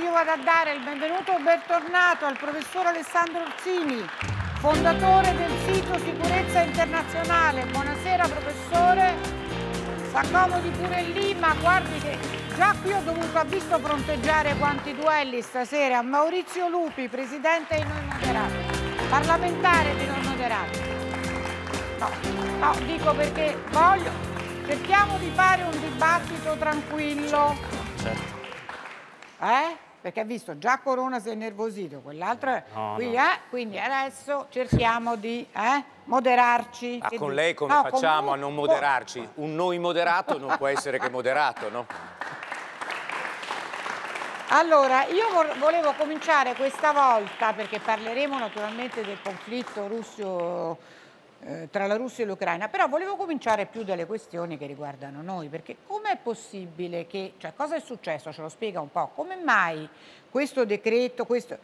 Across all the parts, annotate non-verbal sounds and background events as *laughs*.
io vado a dare il benvenuto e bentornato al professor Alessandro Orsini, fondatore del sito Sicurezza Internazionale. Buonasera professore, s'accomodi pure lì, ma guardi che già qui ho dovuto, ha visto fronteggiare quanti duelli stasera. Maurizio Lupi, presidente di Non Moderato, parlamentare di Non Moderato. No, no, dico perché voglio, cerchiamo di fare un dibattito tranquillo. Certo. certo eh? Perché ha visto già Corona si è nervosito, quell'altra eh, no, qui, no. Eh? quindi adesso cerchiamo di eh, moderarci. Ma con lei come no, facciamo comunque... a non moderarci? Un noi moderato non può essere che moderato, no? Allora, io volevo cominciare questa volta, perché parleremo naturalmente del conflitto russo eh, tra la Russia e l'Ucraina, però volevo cominciare più dalle questioni che riguardano noi, perché com'è possibile che, cioè cosa è successo, ce lo spiega un po', come mai questo decreto, questa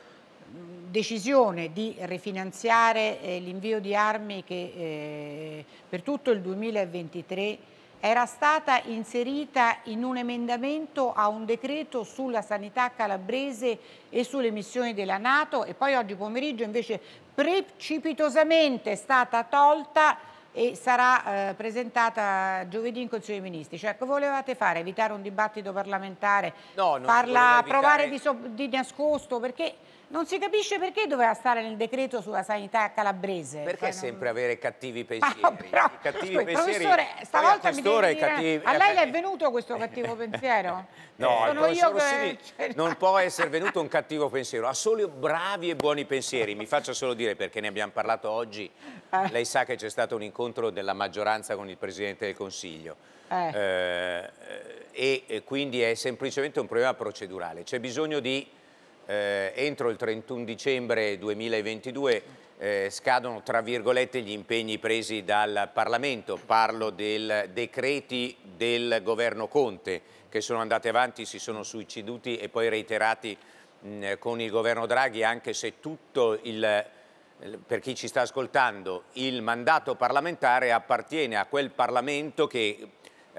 decisione di rifinanziare eh, l'invio di armi che eh, per tutto il 2023 era stata inserita in un emendamento a un decreto sulla sanità calabrese e sulle missioni della Nato e poi oggi pomeriggio invece precipitosamente è stata tolta e sarà eh, presentata giovedì in Consiglio dei Ministri. Cioè, che volevate fare? Evitare un dibattito parlamentare? No, non Parla, evitare... provare di, so, di nascosto? Perché non si capisce perché doveva stare nel decreto sulla sanità calabrese. Perché cioè, sempre avere cattivi ah, pensieri? Ah, però, cattivi scusi, pensieri. Professore, stavolta mi devi dire, cattivi... a lei le è eh, eh. venuto questo cattivo pensiero? *laughs* No, Sono io che... Cioè, non può essere venuto un cattivo pensiero, ha solo bravi e buoni pensieri. Mi faccio solo dire perché ne abbiamo parlato oggi. Eh. Lei sa che c'è stato un incontro della maggioranza con il Presidente del Consiglio. Eh. Eh, e quindi è semplicemente un problema procedurale. C'è bisogno di eh, entro il 31 dicembre 2022 eh, scadono tra virgolette gli impegni presi dal Parlamento, parlo dei decreti del governo Conte che sono andati avanti, si sono suiciduti e poi reiterati mh, con il governo Draghi anche se tutto il per chi ci sta ascoltando, il mandato parlamentare appartiene a quel Parlamento che eh,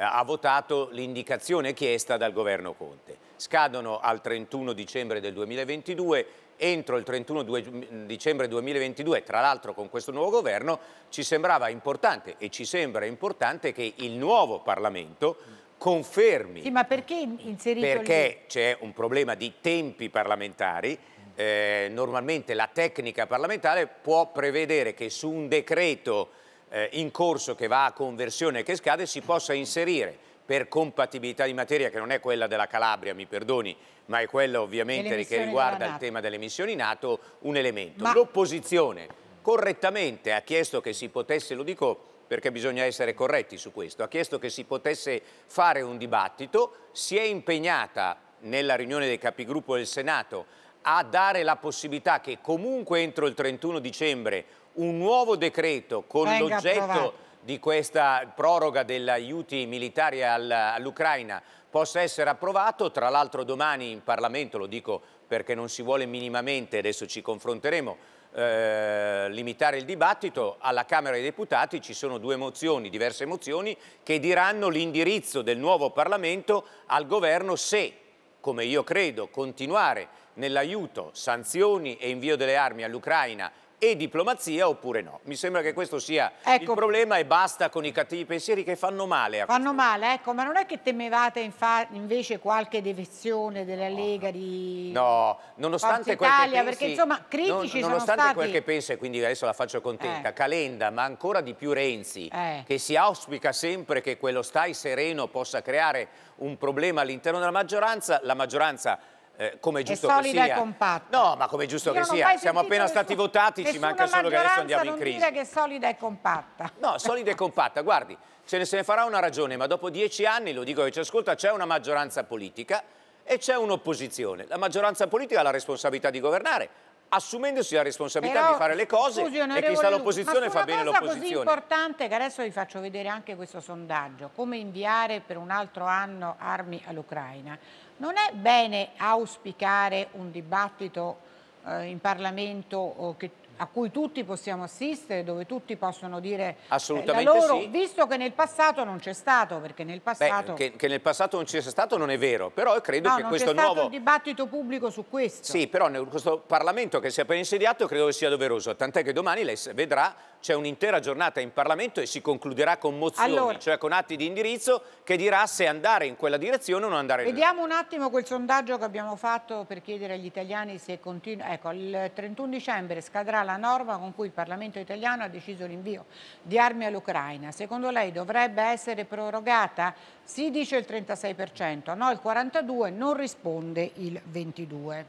ha votato l'indicazione chiesta dal governo Conte scadono al 31 dicembre del 2022 entro il 31 mm, dicembre 2022, tra l'altro con questo nuovo governo, ci sembrava importante e ci sembra importante che il nuovo Parlamento confermi. Sì, ma perché inserito Perché c'è un problema di tempi parlamentari. Eh, normalmente la tecnica parlamentare può prevedere che su un decreto eh, in corso che va a conversione e che scade si possa inserire per compatibilità di materia che non è quella della Calabria, mi perdoni, ma è quella ovviamente che riguarda il tema delle missioni NATO, un elemento. Ma... L'opposizione correttamente ha chiesto che si potesse, lo dico perché bisogna essere corretti su questo, ha chiesto che si potesse fare un dibattito, si è impegnata nella riunione dei capigruppo del Senato a dare la possibilità che comunque entro il 31 dicembre un nuovo decreto con l'oggetto di questa proroga degli aiuti militari all'Ucraina possa essere approvato. Tra l'altro domani in Parlamento, lo dico perché non si vuole minimamente, adesso ci confronteremo, eh, limitare il dibattito, alla Camera dei Deputati ci sono due mozioni, diverse mozioni, che diranno l'indirizzo del nuovo Parlamento al Governo se, come io credo, continuare nell'aiuto, sanzioni e invio delle armi all'Ucraina e diplomazia oppure no. Mi sembra che questo sia ecco. il problema e basta con i cattivi pensieri che fanno male. fanno male, ecco, ma non è che temevate invece qualche defezione della Lega no. di No, nonostante quel che pensi, perché insomma critici non, nonostante stati... quel che pensa, e quindi adesso la faccio contenta, eh. Calenda, ma ancora di più Renzi, eh. che si auspica sempre che quello stai sereno possa creare un problema all'interno della maggioranza, la maggioranza eh, come è giusto è solida che sia. e compatta. No, ma come è giusto Io che sia. Siamo appena stati votati, ci manca solo che adesso andiamo in crisi. Non dire che è solida e compatta. No, solida e compatta. Guardi, se ne, se ne farà una ragione, ma dopo dieci anni, lo dico che ci ascolta, c'è una maggioranza politica e c'è un'opposizione. La maggioranza politica ha la responsabilità di governare, assumendosi la responsabilità Però, di fare le cose scusi, e chi sta all'opposizione fa bene l'opposizione. Ma una cosa importante che adesso vi faccio vedere anche questo sondaggio, come inviare per un altro anno armi all'Ucraina, non è bene auspicare un dibattito eh, in Parlamento eh, che a cui tutti possiamo assistere, dove tutti possono dire Assolutamente eh, la loro, sì. visto che nel passato non c'è stato, perché nel passato... Beh, che, che, nel passato non ci sia stato non è vero, però credo no, che questo nuovo... No, non c'è stato un dibattito pubblico su questo. Sì, però questo Parlamento che si è appena insediato credo che sia doveroso, tant'è che domani lei vedrà c'è un'intera giornata in Parlamento e si concluderà con mozioni, allora, cioè con atti di indirizzo che dirà se andare in quella direzione o non andare in quella Vediamo un attimo quel sondaggio che abbiamo fatto per chiedere agli italiani se continua. Ecco, il 31 dicembre scadrà la norma con cui il Parlamento italiano ha deciso l'invio di armi all'Ucraina. Secondo lei dovrebbe essere prorogata? Sì dice il 36%, no il 42%, non risponde il 22%.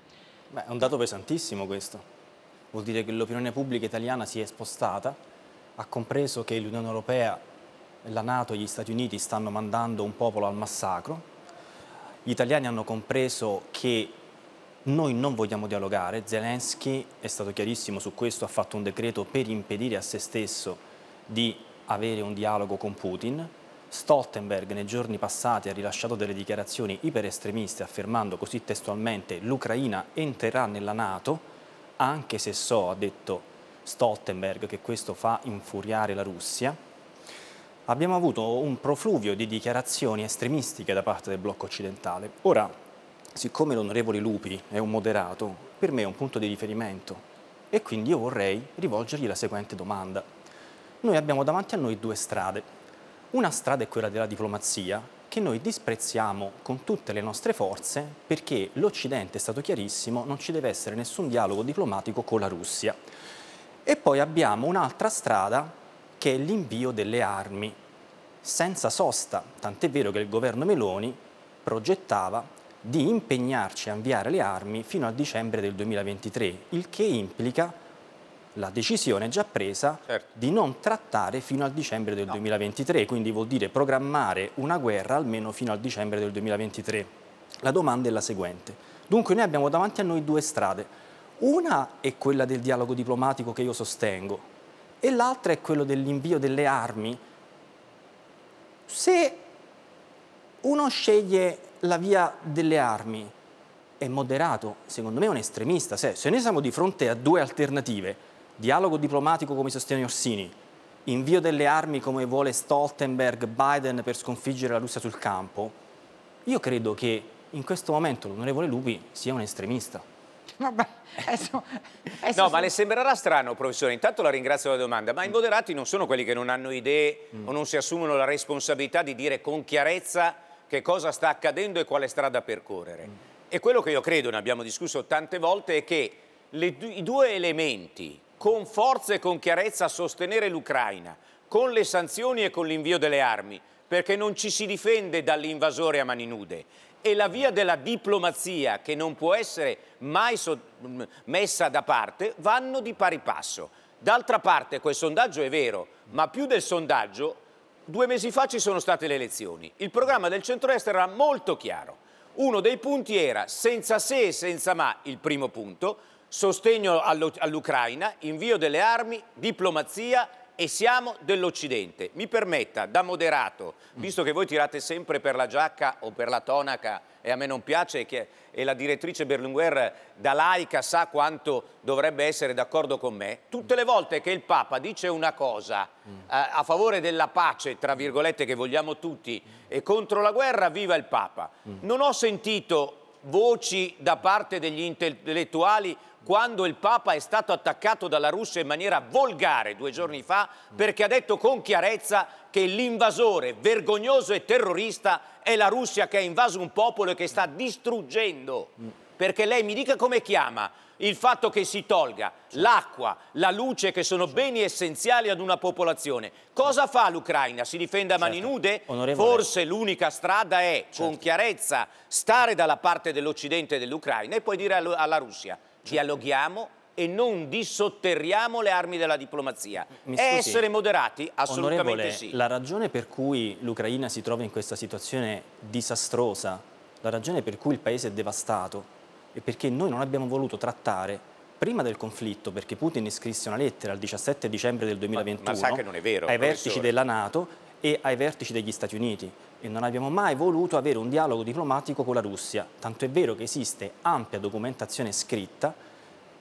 Beh, è un dato pesantissimo questo vuol dire che l'opinione pubblica italiana si è spostata, ha compreso che l'Unione Europea, la Nato e gli Stati Uniti stanno mandando un popolo al massacro, gli italiani hanno compreso che noi non vogliamo dialogare, Zelensky è stato chiarissimo su questo, ha fatto un decreto per impedire a se stesso di avere un dialogo con Putin, Stoltenberg nei giorni passati ha rilasciato delle dichiarazioni iperestremiste affermando così testualmente l'Ucraina entrerà nella Nato anche se so, ha detto Stoltenberg, che questo fa infuriare la Russia, abbiamo avuto un profluvio di dichiarazioni estremistiche da parte del blocco occidentale. Ora, siccome l'onorevole Lupi è un moderato, per me è un punto di riferimento e quindi io vorrei rivolgergli la seguente domanda. Noi abbiamo davanti a noi due strade. Una strada è quella della diplomazia, che noi disprezziamo con tutte le nostre forze perché l'Occidente, è stato chiarissimo, non ci deve essere nessun dialogo diplomatico con la Russia. E poi abbiamo un'altra strada che è l'invio delle armi, senza sosta, tant'è vero che il governo Meloni progettava di impegnarci a inviare le armi fino a dicembre del 2023, il che implica la decisione già presa certo. di non trattare fino al dicembre del no. 2023, quindi vuol dire programmare una guerra almeno fino al dicembre del 2023. La domanda è la seguente. Dunque noi abbiamo davanti a noi due strade. Una è quella del dialogo diplomatico che io sostengo e l'altra è quella dell'invio delle armi. Se uno sceglie la via delle armi, è moderato, secondo me è un estremista. Se, se noi siamo di fronte a due alternative, dialogo diplomatico come sostiene Orsini, invio delle armi come vuole Stoltenberg, Biden per sconfiggere la Russia sul campo, io credo che in questo momento l'onorevole Lupi sia un estremista. No, *laughs* adesso, adesso no sono... ma le sembrerà strano, professore. Intanto la ringrazio della domanda, ma i moderati non sono quelli che non hanno idee mm. o non si assumono la responsabilità di dire con chiarezza che cosa sta accadendo e quale strada percorrere. Mm. E quello che io credo, ne abbiamo discusso tante volte, è che le, i due elementi con forza e con chiarezza a sostenere l'Ucraina, con le sanzioni e con l'invio delle armi, perché non ci si difende dall'invasore a mani nude. E la via della diplomazia, che non può essere mai so mm, messa da parte, vanno di pari passo. D'altra parte, quel sondaggio è vero, ma più del sondaggio, due mesi fa ci sono state le elezioni. Il programma del centro-est era molto chiaro. Uno dei punti era senza se e senza ma, il primo punto, sostegno all'Ucraina, invio delle armi, diplomazia e siamo dell'Occidente. Mi permetta, da moderato, visto che voi tirate sempre per la giacca o per la tonaca e a me non piace che, e la direttrice Berlinguer da laica sa quanto dovrebbe essere d'accordo con me, tutte le volte che il Papa dice una cosa eh, a favore della pace, tra virgolette, che vogliamo tutti, e contro la guerra, viva il Papa. Non ho sentito voci da parte degli intellettuali quando il Papa è stato attaccato dalla Russia in maniera volgare due giorni fa perché ha detto con chiarezza che l'invasore vergognoso e terrorista è la Russia che ha invaso un popolo e che sta distruggendo. Perché lei mi dica come chiama il fatto che si tolga l'acqua, la luce che sono beni essenziali ad una popolazione. Cosa fa l'Ucraina? Si difende a mani certo. nude? Onorevole. Forse l'unica strada è certo. con chiarezza stare dalla parte dell'Occidente e dell'Ucraina e poi dire alla Russia dialoghiamo e non dissotterriamo le armi della diplomazia. Scusi, è essere moderati? Assolutamente sì. La ragione per cui l'Ucraina si trova in questa situazione disastrosa, la ragione per cui il paese è devastato è perché noi non abbiamo voluto trattare prima del conflitto, perché Putin scrisse una lettera il 17 dicembre del 2021 ma, ma ai vertici della Nato e ai vertici degli Stati Uniti e non abbiamo mai voluto avere un dialogo diplomatico con la Russia, tanto è vero che esiste ampia documentazione scritta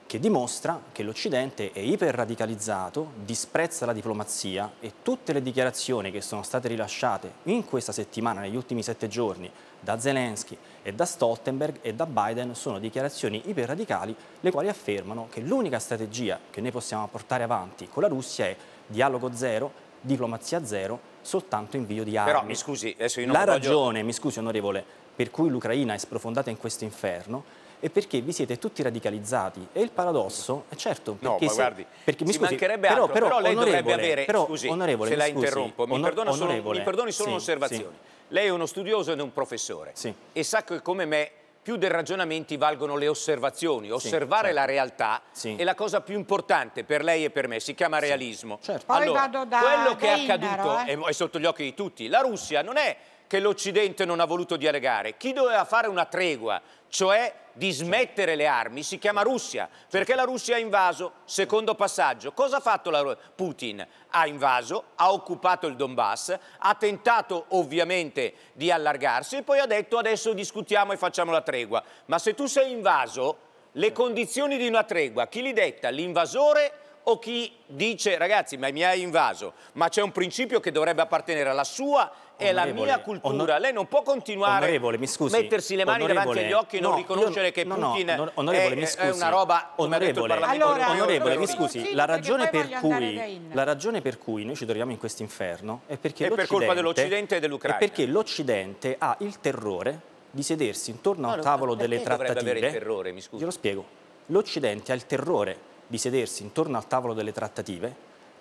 che dimostra che l'Occidente è iperradicalizzato, disprezza la diplomazia e tutte le dichiarazioni che sono state rilasciate in questa settimana, negli ultimi sette giorni, da Zelensky e da Stoltenberg e da Biden sono dichiarazioni iperradicali le quali affermano che l'unica strategia che noi possiamo portare avanti con la Russia è dialogo zero, diplomazia zero soltanto invio di armi. Però mi scusi, adesso io non La voglio... ragione, mi scusi onorevole, per cui l'Ucraina è sprofondata in questo inferno è perché vi siete tutti radicalizzati e il paradosso è eh, certo perché, no, ma se, perché mi scusi, mancherebbe però, altro, però, però lei dovrebbe avere però, scusi, onorevole, se la scusi, interrompo, mi, onor solo, mi perdoni solo sì, un'osservazione sì. lei è uno studioso ed un professore sì. e sa che come me più dei ragionamenti valgono le osservazioni. Osservare sì, certo. la realtà sì. è la cosa più importante per lei e per me, si chiama realismo. Sì, certo. allora, da, quello da che è accaduto, eh. è, è sotto gli occhi di tutti, la Russia non è che l'Occidente non ha voluto dialogare. Chi doveva fare una tregua, cioè di smettere le armi, si chiama Russia, perché la Russia ha invaso, secondo passaggio. Cosa ha fatto la... Putin? Ha invaso, ha occupato il Donbass, ha tentato ovviamente di allargarsi e poi ha detto adesso discutiamo e facciamo la tregua. Ma se tu sei invaso, le condizioni di una tregua, chi li detta? L'invasore o chi dice ragazzi ma mi hai invaso, ma c'è un principio che dovrebbe appartenere alla sua e alla mia cultura. Onor... Lei non può continuare a mettersi le mani davanti agli occhi e non no, riconoscere io, che Putin no, onorevole, è, è, una roba onorevole. Allora, onorevole, mi scusi, la ragione, cui, la ragione, per cui, noi ci troviamo in questo inferno è perché è per colpa dell'Occidente e dell'Ucraina. È perché l'Occidente ha il terrore di sedersi intorno al tavolo delle trattative. Perché dovrebbe avere il terrore, mi scusi? Glielo spiego. L'Occidente ha il terrore di sedersi intorno al tavolo delle trattative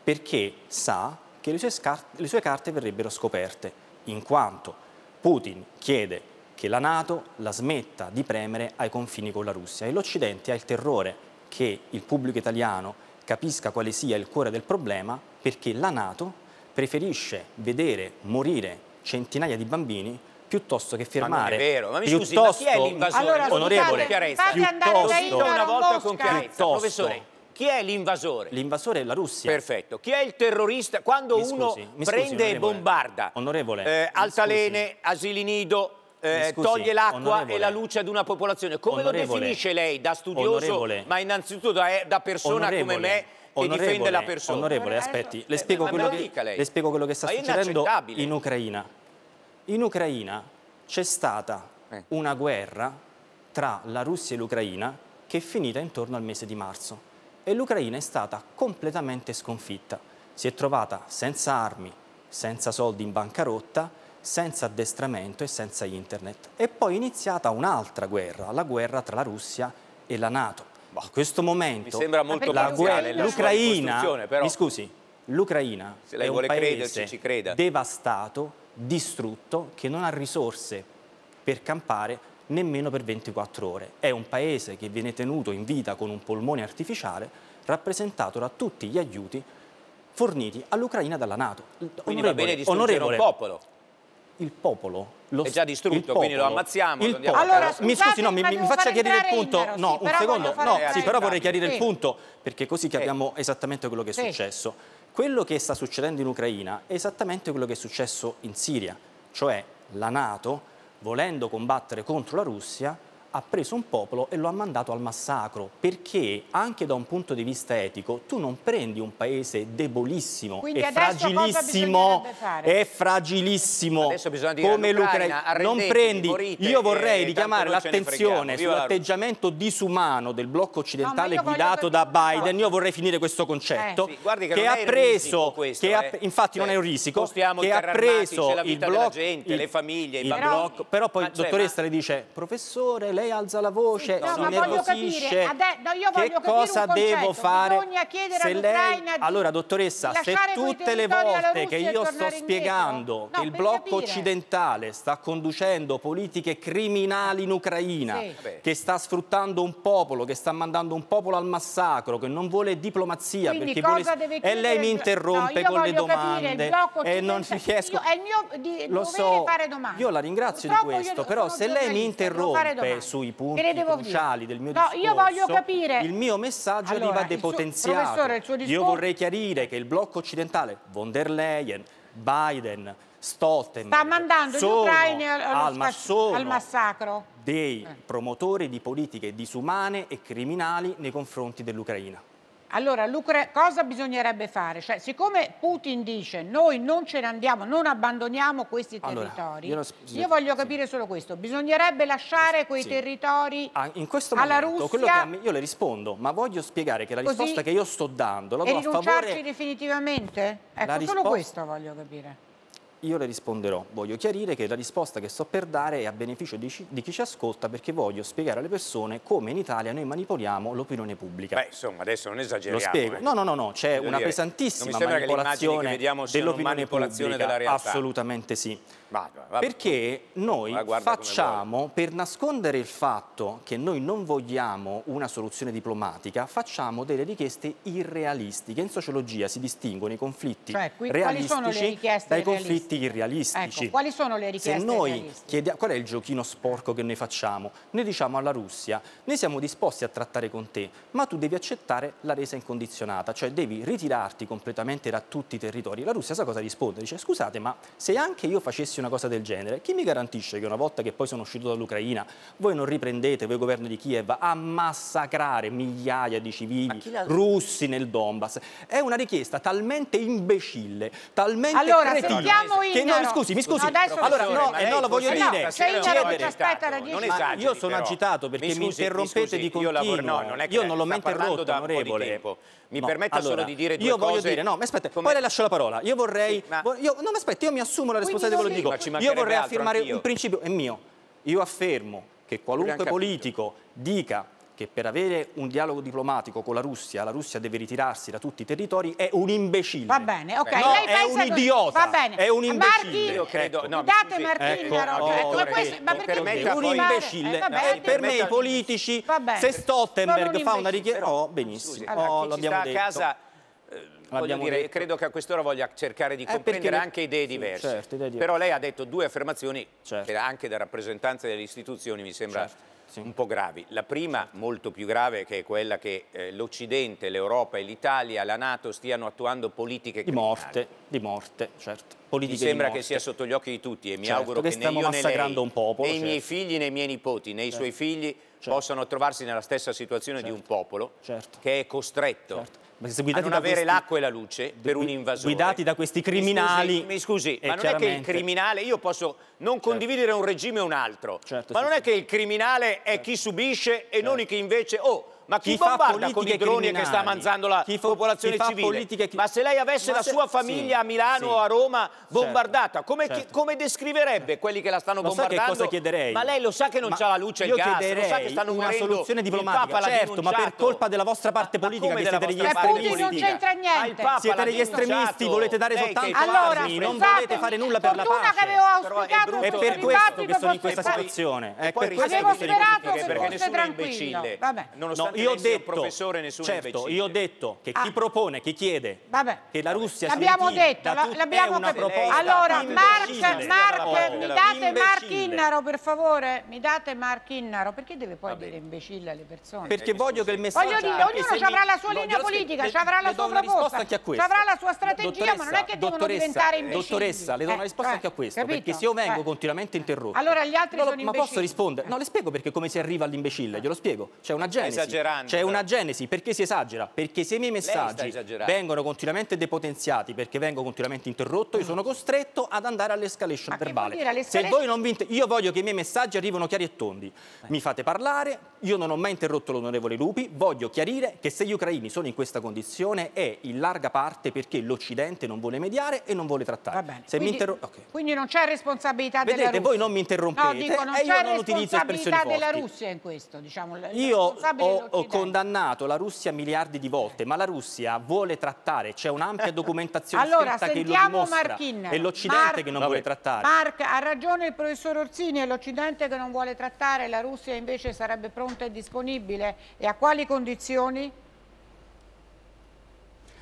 perché sa che le sue, le sue carte verrebbero scoperte, in quanto Putin chiede che la Nato la smetta di premere ai confini con la Russia e l'Occidente ha il terrore che il pubblico italiano capisca quale sia il cuore del problema perché la Nato preferisce vedere morire centinaia di bambini piuttosto che firmare. Ma è vero, ma mi piuttosto, scusi, ma chi è l'invasore? Allora, onorevole, fate, fate piuttosto, andare una volta con chiarezza, professore. Chi è l'invasore? L'invasore è la Russia. Perfetto. Chi è il terrorista? Quando scusi, uno scusi, prende onorevole. e bombarda onorevole, eh, altalene, asili nido, eh, scusi, toglie l'acqua e la luce ad una popolazione. Come lo definisce lei da studioso, onorevole, ma innanzitutto da, da persona come me che difende la persona? Onorevole, eh, aspetti, eh, le spiego, eh, quello, che, le spiego quello che sta succedendo in Ucraina. In Ucraina c'è stata eh. una guerra tra la Russia e l'Ucraina che è finita intorno al mese di marzo e l'Ucraina è stata completamente sconfitta. Si è trovata senza armi, senza soldi in bancarotta, senza addestramento e senza internet. E poi è iniziata un'altra guerra, la guerra tra la Russia e la Nato. Boh, a questo momento mi sembra molto la guerra, l'Ucraina, però... mi scusi, l'Ucraina è un paese crederci, devastato, distrutto, che non ha risorse per campare nemmeno per 24 ore. È un paese che viene tenuto in vita con un polmone artificiale rappresentato da tutti gli aiuti forniti all'Ucraina dalla Nato. Quindi onorevole, va bene distruggere onorevole, un popolo. Il popolo lo, è già distrutto, popolo, quindi lo ammazziamo. Lo allora, scusate, mi scusi, no, mi, mi faccia chiarire il punto. Libero, no, sì, un secondo, no, sì, però vorrei chiarire sì. il punto, perché così capiamo sì. esattamente quello che è successo. Quello che sta succedendo in Ucraina è esattamente quello che è successo in Siria, cioè la Nato volendo combattere contro la Russia, ha preso un popolo e lo ha mandato al massacro, perché anche da un punto di vista etico tu non prendi un paese debolissimo e fragilissimo, è fragilissimo come l'Ucraina, non prendi, io vorrei richiamare l'attenzione sull'atteggiamento disumano del blocco occidentale no, guidato voglio... da Biden, io vorrei finire questo concetto, eh, sì, che, che ha preso, questo, che ha, eh. infatti cioè, non è un risico, che ha preso armati, il blocco, gente, il, le famiglie, i bambini. Blocco, però poi la dottoressa le dice, professore, lei alza la voce, sì, no, si nervosisce, no, che cosa devo fare? Se lei... Allora, dottoressa, se tutte le volte che io sto spiegando no, che il blocco capire. occidentale sta conducendo politiche criminali in Ucraina, sì. che sta sfruttando un popolo, che sta mandando un popolo al massacro, che non vuole diplomazia, Quindi perché vuole... e lei mi interrompe con le domande e non riesco... Io, è il mio di... lo so, fare domande. Io la ringrazio di questo, però se lei mi interrompe sui punti cruciali dire. del mio no, discorso, io voglio capire. il mio messaggio allora, arriva depotenziato. Suo, io vorrei chiarire che il blocco occidentale, von der Leyen, Biden, Stoltenberg sta mandando gli ucraini al, al, massacro dei promotori di politiche disumane e criminali nei confronti dell'Ucraina. Allora, cosa bisognerebbe fare? Cioè, siccome Putin dice noi non ce ne andiamo, non abbandoniamo questi allora, territori, io, non, io voglio sì. capire solo questo, bisognerebbe lasciare quei sì. territori ah, in questo alla momento, Russia? Che, io le rispondo, ma voglio spiegare che la risposta che io sto dando la do a favore... E rinunciarci definitivamente? Ecco, solo questo voglio capire. Io le risponderò. Voglio chiarire che la risposta che sto per dare è a beneficio di, di, chi ci ascolta perché voglio spiegare alle persone come in Italia noi manipoliamo l'opinione pubblica. Beh, insomma, adesso non esageriamo. Lo spiego. Eh. No, no, no, no. c'è una dire, pesantissima manipolazione dell'opinione pubblica. Della realtà. Assolutamente sì. Ma, eh, vabbè, Perché noi facciamo, per nascondere il fatto che noi non vogliamo una soluzione diplomatica, facciamo delle richieste irrealistiche. In sociologia si distinguono i conflitti cioè, qui, realistici dai conflitti irrealistici. Ecco, quali sono le richieste Se noi chiediamo, qual è il giochino sporco che noi facciamo? Noi diciamo alla Russia, noi siamo disposti a trattare con te, ma tu devi accettare la resa incondizionata, cioè devi ritirarti completamente da tutti i territori. La Russia sa cosa risponde? Dice, scusate, ma se anche io facessi succedesse una cosa del genere, chi mi garantisce che una volta che poi sono uscito dall'Ucraina, voi non riprendete, voi governo di Kiev, a massacrare migliaia di civili russi nel Donbass? È una richiesta talmente imbecille, talmente allora, cretina, che no, scusi, mi scusi, no, allora no, eh, no, lo voglio dire, no, chiedere, aspetta, non io sono però. agitato perché mi, scusi, mi interrompete mi scusi, di continuo, io, lavoro, no, non io non l'ho mai interrotto, da onorevole. Mi no, permetta allora, solo di dire due io cose. Io voglio dire, no, mi aspetta, come... poi le lascio la parola. Io vorrei, sì, ma... io, no, mi aspetta, io mi assumo la responsabilità di quello che dico dico, ecco, io vorrei affermare un principio, è mio, io affermo che qualunque politico dica che per avere un dialogo diplomatico con la Russia, la Russia deve ritirarsi da tutti i territori, è un imbecille. Va bene, ok. No, Lei è un idiota, va bene. è un imbecille. Marti, credo, ecco. no, date Martini ecco, la ragione. Oh, ma, perché per un imbecille? Eh, vabbè, eh, per me i politici, se Stoltenberg un fa una richiesta... Oh, benissimo, allora, oh, l'abbiamo detto. a casa... Eh, dire, credo che a quest'ora voglia cercare di eh, comprendere perché... anche idee diverse. Sì, certo, idee diverse. Però lei ha detto due affermazioni certo. che anche da rappresentanza delle istituzioni mi sembra certo, sì. un po' gravi. La prima, certo. molto più grave, che è quella che eh, l'Occidente, l'Europa e l'Italia, la Nato stiano attuando politiche di morte, di morte, certo. Politiche mi sembra che sia sotto gli occhi di tutti e mi certo, auguro che, che né io né lei, un popolo, né i miei certo. figli, né i miei nipoti, né nei suoi figli possano trovarsi nella stessa situazione di un popolo che è costretto a non avere questi... l'acqua e la luce per un invasore. Guidati da questi criminali. Mi scusi, mi eh, scusi ma non è che il criminale, io posso non certo. condividere un regime e un altro, certo, ma sì, non sì. è che il criminale è certo. chi subisce e non certo. chi invece... Oh, ma chi, chi bombarda con i droni che sta ammazzando la chi popolazione chi civile? Politiche... Ma se lei avesse ma la sua famiglia sì, a Milano sì. o a Roma certo, bombardata, come, certo. come descriverebbe certo. quelli che la stanno ma bombardando? cosa chiederei? Ma lei lo sa che non c'ha la luce e il gas, lo sa che stanno una soluzione diplomatica, certo, ma per colpa della vostra parte politica che siete degli estremisti. non c'entra niente. Siete degli estremisti, volete dare eh, soltanto armi, non volete fare nulla per la pace. È per questo che sono in questa situazione. Avevo sperato che fosse tranquillo. Vabbè. No, io ho detto, professore, nessuno certo, io ho detto che ah. chi propone, chi chiede Vabbè. che la Russia l'abbiamo detto, l'abbiamo capito. Allora, Mark, Mark mi date Mark Innaro, per favore, mi date Mark Innaro, perché deve poi Vabbè. dire imbecille alle persone? Perché eh, voglio che il messaggio Voglio dire, ognuno avrà la sua linea politica, ci avrà la sua proposta, avrà la sua strategia, ma non è che devono diventare imbecilli. Dottoressa, le do una eh, risposta anche a eh, questo, perché se io vengo eh. continuamente interrotto. Allora, gli altri sono imbecilli. Ma posso rispondere? No, le spiego perché come si arriva all'imbecille, glielo spiego. C'è una genesi esagerando. C'è una genesi, perché si esagera? Perché se i miei messaggi vengono continuamente depotenziati, perché vengo continuamente interrotto, io mm. sono costretto ad andare all'escalation verbale. se voi non vi io voglio che i miei messaggi arrivino chiari e tondi. Mi eh. fate parlare, io non ho mai interrotto l'onorevole Lupi, voglio chiarire che se gli ucraini sono in questa condizione è in larga parte perché l'Occidente non vuole mediare e non vuole trattare. Quindi, okay. quindi, non c'è responsabilità Vedete, della Russia. Vedete, voi non mi interrompete no, dico, non e eh, io non utilizzo espressioni forti. responsabilità della Russia in questo, diciamo. Io ho, ho, condannato la Russia miliardi di volte, ma la Russia vuole trattare, c'è un'ampia *laughs* documentazione allora, che lo dimostra. Marchin. È l'Occidente Mar che non Vabbè. vuole trattare. Mark, ha ragione il professor Orsini, è l'Occidente che non vuole trattare, la Russia invece sarebbe pronta e disponibile. E a quali condizioni?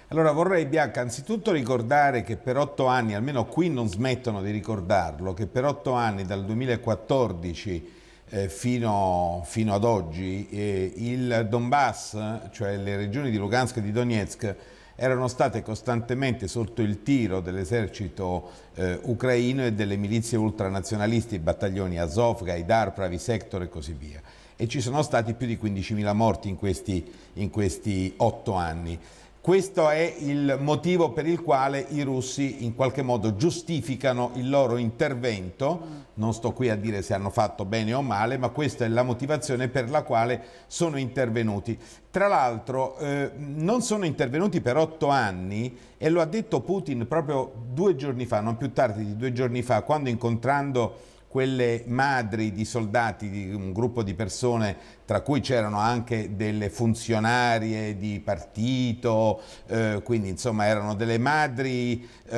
Allora vorrei Bianca anzitutto ricordare che per otto anni, almeno qui non smettono di ricordarlo, che per otto anni dal 2014 eh, fino, fino, ad oggi eh, il Donbass, cioè le regioni di Lugansk e di Donetsk, erano state costantemente sotto il tiro dell'esercito eh, ucraino e delle milizie ultranazionaliste, i battaglioni Azov, Gaidar, Pravi Sector e così via. E ci sono stati più di 15.000 morti in questi, in questi 8 anni. Questo è il motivo per il quale i russi in qualche modo giustificano il loro intervento, non sto qui a dire se hanno fatto bene o male, ma questa è la motivazione per la quale sono intervenuti. Tra l'altro eh, non sono intervenuti per otto anni e lo ha detto Putin proprio due giorni fa, non più tardi di due giorni fa, quando incontrando quelle madri di soldati, di un gruppo di persone, tra cui c'erano anche delle funzionarie di partito, eh, quindi insomma erano delle madri eh,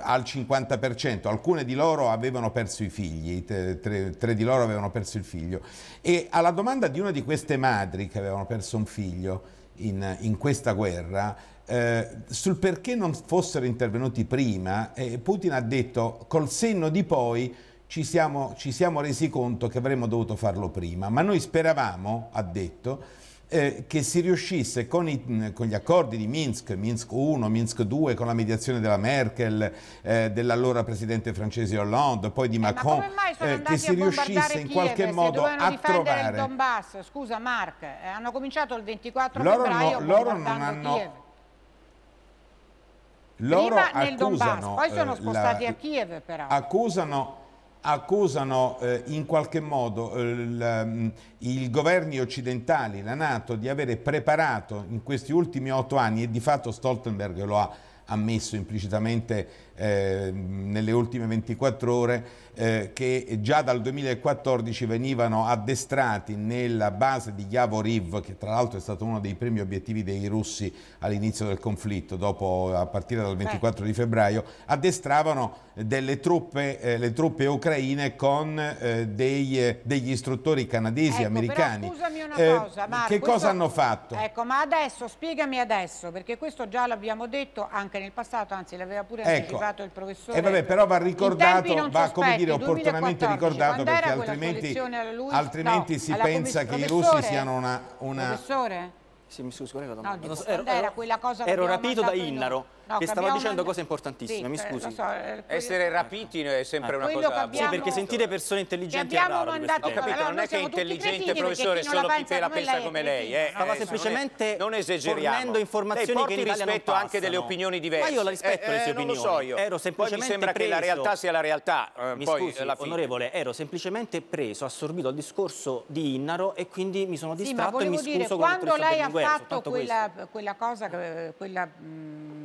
al 50%, alcune di loro avevano perso i figli, tre, tre di loro avevano perso il figlio. E alla domanda di una di queste madri che avevano perso un figlio in, in questa guerra, eh, sul perché non fossero intervenuti prima, eh, Putin ha detto col senno di poi ci siamo, ci siamo, resi conto che avremmo dovuto farlo prima, ma noi speravamo, ha detto, eh, che si riuscisse con, i, con, gli accordi di Minsk, Minsk 1, Minsk 2, con la mediazione della Merkel, eh, dell'allora presidente francese Hollande, poi di eh, Macron, ma eh, che si riuscisse in Kiev, qualche modo a trovare... Donbass, Scusa Mark, hanno cominciato il 24 loro febbraio no, loro non hanno... Kiev loro prima nel accusano, Donbass, poi sono eh, spostati la, a Kiev però. Accusano accusano eh, in qualche modo eh, mm, i governi occidentali, la Nato, di avere preparato in questi ultimi otto anni, e di fatto Stoltenberg lo ha ammesso implicitamente Ehm, nelle ultime 24 ore eh, che già dal 2014 venivano addestrati nella base di Yavoriv, che tra l'altro è stato uno dei primi obiettivi dei russi all'inizio del conflitto, dopo, a partire dal 24 di febbraio, addestravano delle truppe, eh, le truppe ucraine con eh, dei, eh, degli istruttori canadesi, ecco, americani. scusami una eh, cosa, Marco, Che questo, cosa hanno fatto? Ecco, ma adesso, spiegami adesso, perché questo già l'abbiamo detto anche nel passato, anzi l'aveva pure ecco, anticipato sollevato il professore. E eh vabbè, però va ricordato, va come dire opportunamente 2014, ricordato perché altrimenti, altrimenti no, si pensa che i russi siano una... una... Professore? Sì, mi scusi, qual domanda? No, ero, era quella cosa ero rapito da Innaro no, che stava dicendo cose importantissime, sì, mi eh, scusi. So, eh, Essere rapiti è sempre ah, una cosa... Abbiamo... Sì, perché sentire persone intelligenti è raro mandato... Ho capito, allora, non è che intelligente, professore, solo chi la pensa come eh, lei. Eh, Stava semplicemente non fornendo informazioni che in Italia rispetto anche delle opinioni diverse. Ma io la rispetto le eh, sue opinioni. Non lo so io. Poi mi sembra che la realtà sia la realtà. Mi scusi, onorevole, ero semplicemente preso, assorbito al discorso di Innaro e quindi mi sono distratto sì, e mi scuso dire, quando lei ha fatto quella, quella, cosa, quella mh, mm,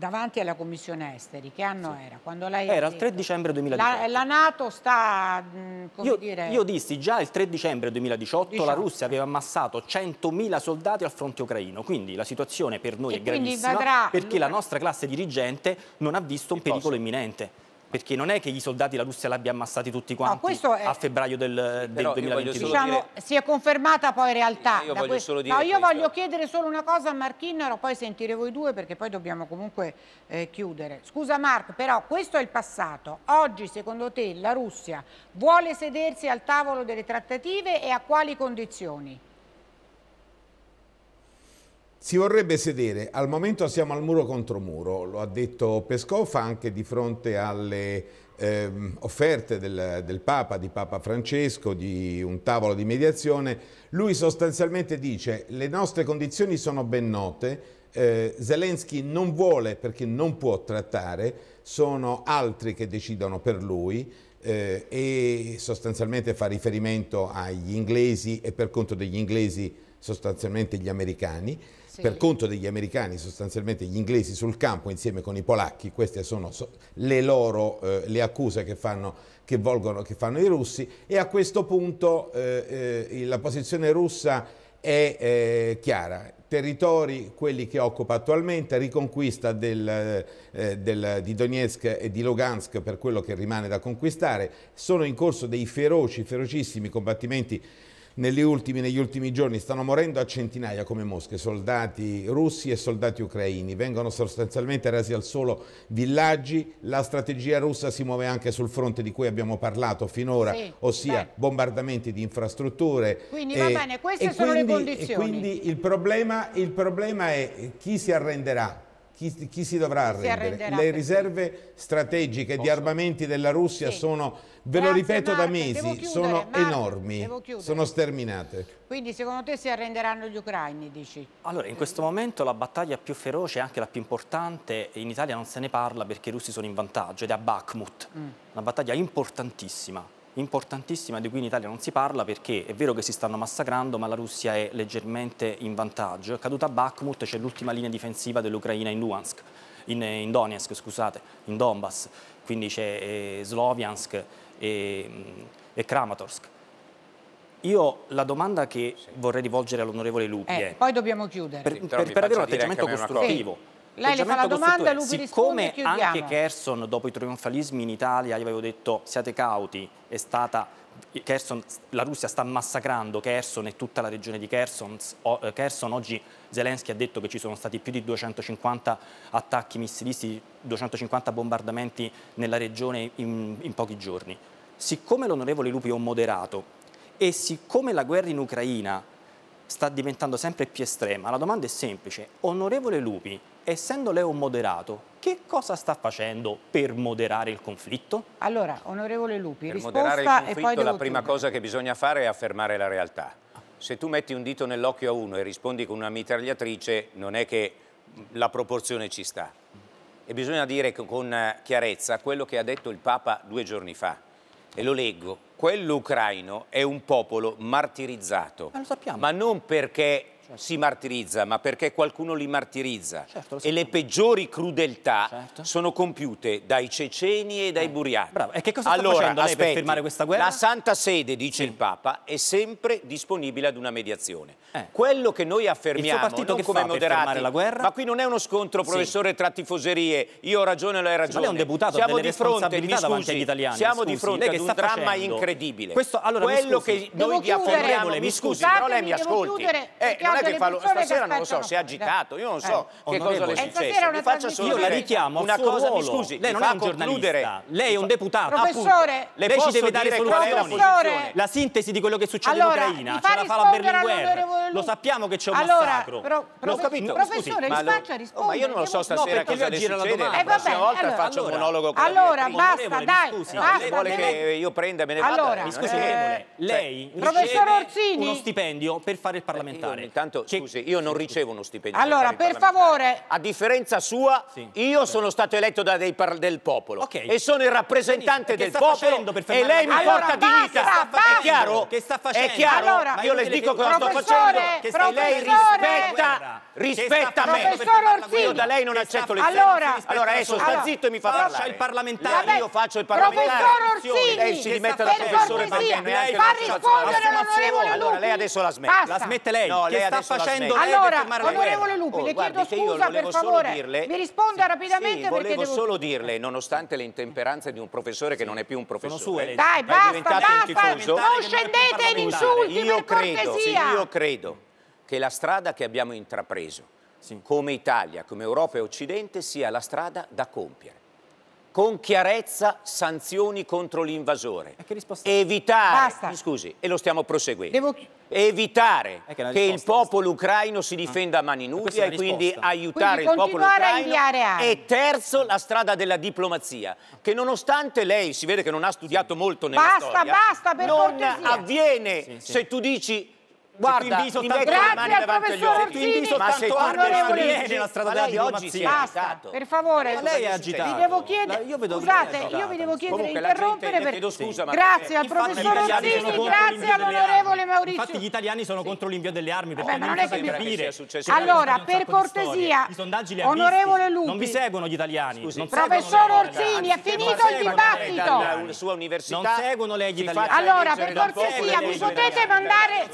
davanti alla Commissione Esteri, che anno sì. era? Quando lei era il 3 dicembre 2018. La, la Nato sta, come io, dire... Io dissi già il 3 dicembre 2018 18. la diciamo. Russia aveva ammassato 100.000 soldati al fronte ucraino, quindi la situazione per noi e è gravissima perché la nostra classe dirigente non ha visto un pericolo imminente perché non è che i soldati la Russia l'abbia ammassati tutti quanti no, è... a febbraio del, sì, del 2022. Diciamo, dire... si è confermata poi in realtà. Io voglio questo... solo dire no, io voglio chiedere solo una cosa a Marchinero, poi sentire voi due perché poi dobbiamo comunque eh, chiudere. Scusa Mark però questo è il passato. Oggi secondo te la Russia vuole sedersi al tavolo delle trattative e a quali condizioni? Si vorrebbe sedere, al momento siamo al muro contro muro, lo ha detto Pescofa anche di fronte alle eh, offerte del, del, Papa, di Papa Francesco, di un tavolo di mediazione. Lui sostanzialmente dice le nostre condizioni sono ben note, eh, Zelensky non vuole perché non può trattare, sono altri che decidono per lui. Eh, e sostanzialmente fa riferimento agli inglesi e per conto degli inglesi sostanzialmente gli americani sì. per conto degli americani, sostanzialmente gli inglesi sul campo insieme con i polacchi, queste sono le loro eh, le accuse che fanno, che, volgono, che fanno, i russi e a questo punto eh, eh la posizione russa è eh, chiara, territori, quelli che occupa attualmente, riconquista del, eh, del, di Donetsk e di Lugansk per quello che rimane da conquistare. Sono in corso dei feroci, ferocissimi combattimenti ultimi, negli ultimi giorni stanno morendo a centinaia come mosche soldati russi e soldati ucraini, vengono sostanzialmente rasi al solo villaggi, la strategia russa si muove anche sul fronte di cui abbiamo parlato finora, sì, ossia beh. bombardamenti di infrastrutture. Quindi e, va bene, queste sono quindi, le condizioni. quindi il problema, il problema è chi si arrenderà chi, chi si dovrà arrendere? Le riserve strategiche Posso? di armamenti della Russia sì. sono, ve Grazie, lo ripeto Marte, da mesi, chiudere, sono Marte, enormi, sono sterminate. Quindi secondo te si arrenderanno gli ucraini, dici? Allora, in questo momento la battaglia più feroce e anche la più importante, in Italia non se ne parla perché i russi sono in vantaggio, ed è a Bakhmut, mm. una battaglia importantissima importantissima di cui in Italia non si parla perché è vero che si stanno massacrando ma la Russia è leggermente in vantaggio. È caduta a Bakhmut, c'è l'ultima linea difensiva dell'Ucraina in Luhansk, in, in, Donetsk, scusate, in Donbass, quindi c'è eh, Sloviansk e, mm, e, Kramatorsk. Io la domanda che vorrei rivolgere all'onorevole Lupi eh, è... Poi dobbiamo chiudere. Per, sì, per, per avere un atteggiamento costruttivo. Sì. Lei le fa la domanda, lui Siccome risponde, anche Kerson, dopo i trionfalismi in Italia, gli avevo detto siate cauti, è stata... Kherson, la Russia sta massacrando Kherson e tutta la regione di Kherson. Eh, Kherson. Oggi Zelensky ha detto che ci sono stati più di 250 attacchi missilisti, 250 bombardamenti nella regione in, in pochi giorni. Siccome l'onorevole Lupi è un moderato e siccome la guerra in Ucraina sta diventando sempre più estrema, la domanda è semplice. Onorevole Lupi, essendo lei un moderato, che cosa sta facendo per moderare il conflitto? Allora, onorevole Lupi, per moderare il conflitto la prima chiudere. cosa che bisogna fare è affermare la realtà. Se tu metti un dito nell'occhio a uno e rispondi con una mitragliatrice, non è che la proporzione ci sta. E bisogna dire con eh, chiarezza quello che ha detto il Papa due giorni fa. E lo leggo. Quello ucraino è un popolo martirizzato. Ma lo sappiamo. Ma non perché certo. si martirizza, ma perché qualcuno li martirizza. Certo, e le peggiori crudeltà certo. sono compiute dai ceceni e dai eh. buriati. Bravo. E che cosa allora, sta facendo lei aspetti, per fermare questa guerra? La Santa Sede, dice sì. il Papa, è sempre disponibile ad una mediazione. Eh. Quello che noi affermiamo, il partito non come moderati, la guerra? ma qui non è uno scontro, professore, sì. tra tifoserie, io ho ragione lei ha ragione. Ma lei è un deputato, siamo di fronte, mi scusi, agli italiani. Siamo scusi, di fronte ad un dramma incredibile. Questo, allora, Quello che noi vi affermiamo, mi scusi, però lei mi ascolti. Eh, non stasera che fa lo, stasera non lo so, si è agitato, io non so eh, che cosa le è eh, successo. Mi faccia io la richiamo una cosa, ruolo. mi scusi, lei non è un giornalista, lei è un deputato. Professore, appunto. lei ci deve dare solo la, sintesi di quello che succede allora, in Ucraina, ce la fa la Berlinguer. Lo sappiamo che c'è un allora, massacro. Pro, pro, L'ho capito. Professore, scusi, ma, oh, ma io non lo so stasera cosa le succede. La eh, prossima volta faccio un monologo con Allora, basta, dai, Scusi, lei Vuole che io prenda me ne vada? Mi scusi, lei riceve uno stipendio per fare il parlamentare intanto, che... scusi, io non ricevo uno stipendio. Allora, per favore... A differenza sua, sì, io sono stato eletto da dei del popolo okay. e sono il rappresentante del popolo e lei mi allora, porta basta, dignità. È chiaro? Che sta facendo? È chiaro? Allora, io le dico cosa sto facendo. Che sta, lei rispetta, rispetta me. Io da lei non accetto le allora, allora adesso sta zitto e mi fa parlare. il parlamentare. Io faccio il parlamentare. Professor Orsini. Lei si dimetta da professore perché neanche... Fa rispondere l'onorevole Lupi. Allora lei adesso la smette. La smette lei. No, lei adesso facendo lei Allora, onorevole Lupi, oh, le chiedo scusa per favore. Dirle, mi risponda sì, rapidamente sì, perché volevo solo dirle, nonostante le intemperanze di un professore che non è più un professore. Dai, basta, basta. Non scendete in insulti per cortesia. Io credo che la strada che abbiamo intrapreso sì. come Italia, come Europa e Occidente sia la strada da compiere. Con chiarezza sanzioni contro l'invasore. Evitare, Basta. scusi, e lo stiamo proseguendo. Devo evitare che il popolo ucraino si ah. difenda a mani nude e quindi aiutare quindi il popolo ucraino e terzo la strada della diplomazia che nonostante lei si vede che non ha studiato molto nella basta, storia basta, per non cortesia. avviene sì, sì. se tu dici Guarda, se ti grazie al professor Orsini, ma se onorevole la strada della diplomazia. Basta, per favore. Ma lei è agitata. Vi devo chiedere, io vedo scusate, io vi devo chiedere di interrompere per... Chiedo scusa, ma grazie al professor Orsini, grazie all'onorevole Maurizio. Infatti gli italiani sono contro l'invio delle armi perché non è che capire. Allora, per cortesia, onorevole Lupi. Non vi seguono gli italiani. Professor Orsini, è finito il dibattito. Non seguono lei gli italiani. Allora, per cortesia, mi potete mandare...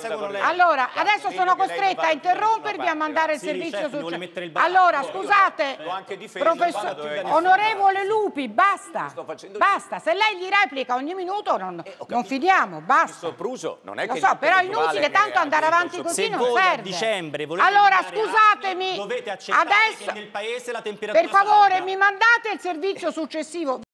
Allora, adesso sono costretta a interrompervi a mandare il servizio certo, sociale. Allora, scusate, eh. professore, onorevole Lupi, basta. Basta, se lei gli replica ogni minuto non, eh, non finiamo, basta. Pruso, non è che Lo so, però è inutile tanto andare avanti così non serve. Allora, scusatemi, adesso, per favore, mi mandate il servizio successivo.